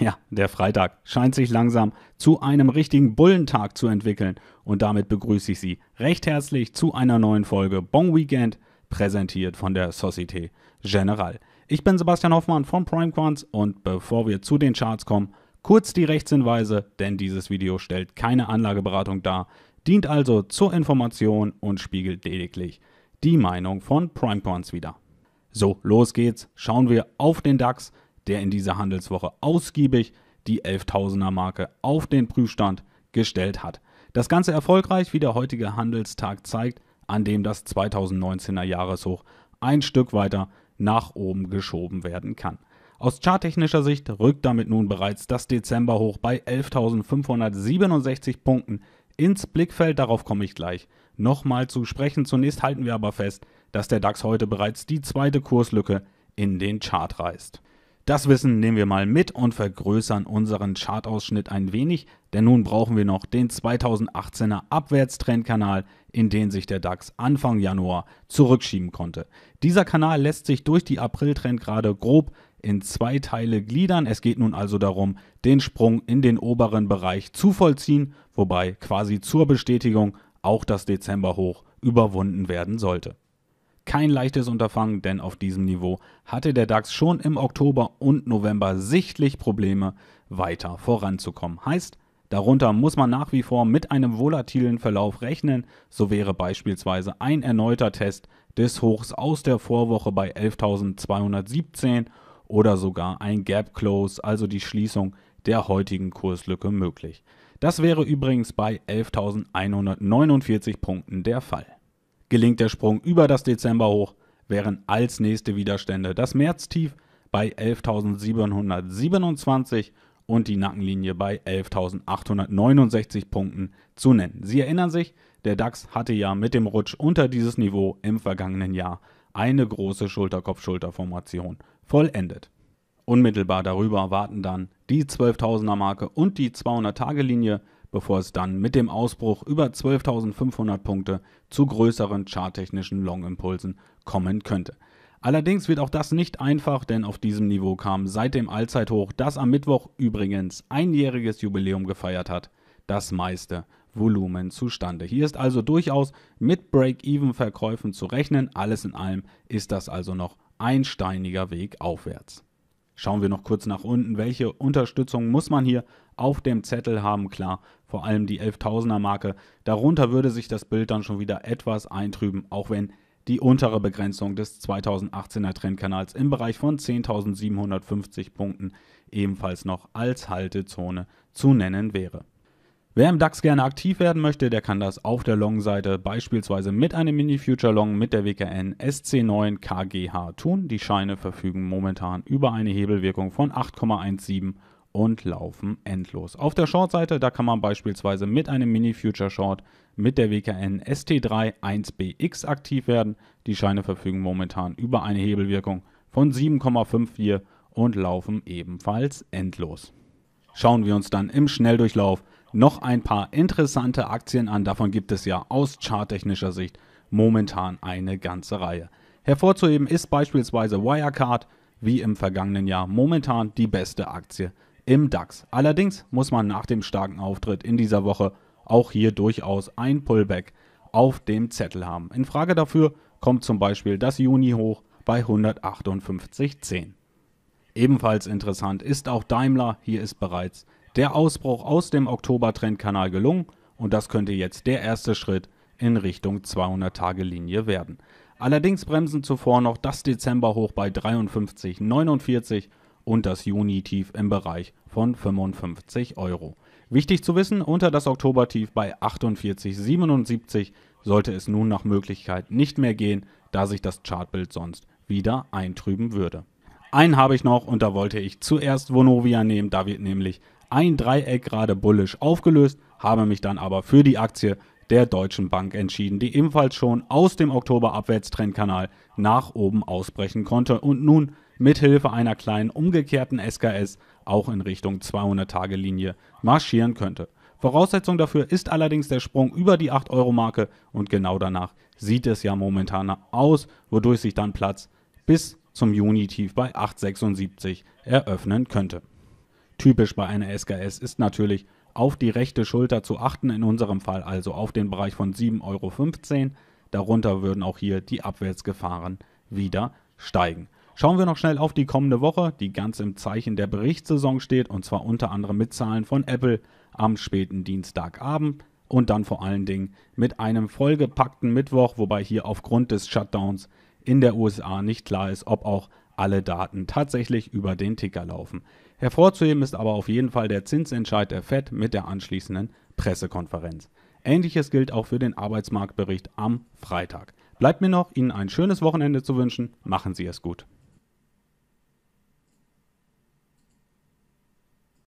Ja, der Freitag scheint sich langsam zu einem richtigen Bullentag zu entwickeln. Und damit begrüße ich Sie recht herzlich zu einer neuen Folge Bon Weekend, präsentiert von der Société Générale. Ich bin Sebastian Hoffmann von PrimeQuants und bevor wir zu den Charts kommen, kurz die Rechtshinweise, denn dieses Video stellt keine Anlageberatung dar, dient also zur Information und spiegelt lediglich die Meinung von PrimeQuants wider. So, los geht's. Schauen wir auf den DAX der in dieser Handelswoche ausgiebig die 11.000er Marke auf den Prüfstand gestellt hat. Das Ganze erfolgreich, wie der heutige Handelstag zeigt, an dem das 2019er Jahreshoch ein Stück weiter nach oben geschoben werden kann. Aus charttechnischer Sicht rückt damit nun bereits das Dezemberhoch bei 11.567 Punkten ins Blickfeld, darauf komme ich gleich nochmal zu sprechen. Zunächst halten wir aber fest, dass der DAX heute bereits die zweite Kurslücke in den Chart reißt. Das Wissen nehmen wir mal mit und vergrößern unseren Chartausschnitt ein wenig, denn nun brauchen wir noch den 2018er Abwärtstrendkanal, in den sich der DAX Anfang Januar zurückschieben konnte. Dieser Kanal lässt sich durch die April-Trendgrade grob in zwei Teile gliedern. Es geht nun also darum, den Sprung in den oberen Bereich zu vollziehen, wobei quasi zur Bestätigung auch das Dezember hoch überwunden werden sollte. Kein leichtes Unterfangen, denn auf diesem Niveau hatte der DAX schon im Oktober und November sichtlich Probleme, weiter voranzukommen. Heißt, darunter muss man nach wie vor mit einem volatilen Verlauf rechnen. So wäre beispielsweise ein erneuter Test des Hochs aus der Vorwoche bei 11.217 oder sogar ein Gap Close, also die Schließung der heutigen Kurslücke möglich. Das wäre übrigens bei 11.149 Punkten der Fall gelingt der Sprung über das Dezemberhoch, wären als nächste Widerstände das Märztief bei 11.727 und die Nackenlinie bei 11.869 Punkten zu nennen. Sie erinnern sich, der DAX hatte ja mit dem Rutsch unter dieses Niveau im vergangenen Jahr eine große Schulterkopf-Schulter-Formation vollendet. Unmittelbar darüber warten dann die 12.000er-Marke und die 200-Tage-Linie bevor es dann mit dem Ausbruch über 12.500 Punkte zu größeren charttechnischen Long-Impulsen kommen könnte. Allerdings wird auch das nicht einfach, denn auf diesem Niveau kam seit dem Allzeithoch, das am Mittwoch übrigens einjähriges Jubiläum gefeiert hat, das meiste Volumen zustande. Hier ist also durchaus mit Break-Even-Verkäufen zu rechnen. Alles in allem ist das also noch ein steiniger Weg aufwärts. Schauen wir noch kurz nach unten. Welche Unterstützung muss man hier auf dem Zettel haben? Klar, vor allem die 11.000er Marke. Darunter würde sich das Bild dann schon wieder etwas eintrüben, auch wenn die untere Begrenzung des 2018er Trendkanals im Bereich von 10.750 Punkten ebenfalls noch als Haltezone zu nennen wäre. Wer im DAX gerne aktiv werden möchte, der kann das auf der Long-Seite beispielsweise mit einem Mini-Future-Long mit der WKN SC9 KGH tun. Die Scheine verfügen momentan über eine Hebelwirkung von 8,17 und laufen endlos. Auf der Short-Seite, da kann man beispielsweise mit einem Mini-Future-Short mit der WKN ST3 1BX aktiv werden. Die Scheine verfügen momentan über eine Hebelwirkung von 7,54 und laufen ebenfalls endlos. Schauen wir uns dann im Schnelldurchlauf noch ein paar interessante Aktien an. Davon gibt es ja aus charttechnischer Sicht momentan eine ganze Reihe. Hervorzuheben ist beispielsweise Wirecard, wie im vergangenen Jahr momentan die beste Aktie im DAX. Allerdings muss man nach dem starken Auftritt in dieser Woche auch hier durchaus ein Pullback auf dem Zettel haben. In Frage dafür kommt zum Beispiel das Juni-Hoch bei 158,10. Ebenfalls interessant ist auch Daimler. Hier ist bereits der Ausbruch aus dem Oktober-Trendkanal gelungen und das könnte jetzt der erste Schritt in Richtung 200-Tage-Linie werden. Allerdings bremsen zuvor noch das Dezember-Hoch bei 53,49 und das Juni-Tief im Bereich von 55 Euro. Wichtig zu wissen, unter das Oktobertief bei 48,77 sollte es nun nach Möglichkeit nicht mehr gehen, da sich das Chartbild sonst wieder eintrüben würde. Einen habe ich noch und da wollte ich zuerst Vonovia nehmen, da wird nämlich ein Dreieck gerade bullisch aufgelöst, habe mich dann aber für die Aktie der Deutschen Bank entschieden, die ebenfalls schon aus dem Oktober Abwärtstrendkanal nach oben ausbrechen konnte und nun mithilfe einer kleinen umgekehrten SKS auch in Richtung 200-Tage-Linie marschieren könnte. Voraussetzung dafür ist allerdings der Sprung über die 8-Euro-Marke und genau danach sieht es ja momentan aus, wodurch sich dann Platz bis zum Juni-Tief bei 8,76 eröffnen könnte typisch bei einer SKS ist natürlich, auf die rechte Schulter zu achten, in unserem Fall also auf den Bereich von 7,15 Euro. Darunter würden auch hier die Abwärtsgefahren wieder steigen. Schauen wir noch schnell auf die kommende Woche, die ganz im Zeichen der Berichtssaison steht, und zwar unter anderem mit Zahlen von Apple am späten Dienstagabend und dann vor allen Dingen mit einem vollgepackten Mittwoch, wobei hier aufgrund des Shutdowns in der USA nicht klar ist, ob auch alle Daten tatsächlich über den Ticker laufen. Hervorzuheben ist aber auf jeden Fall der Zinsentscheid der Fed mit der anschließenden Pressekonferenz. Ähnliches gilt auch für den Arbeitsmarktbericht am Freitag. Bleibt mir noch, Ihnen ein schönes Wochenende zu wünschen. Machen Sie es gut.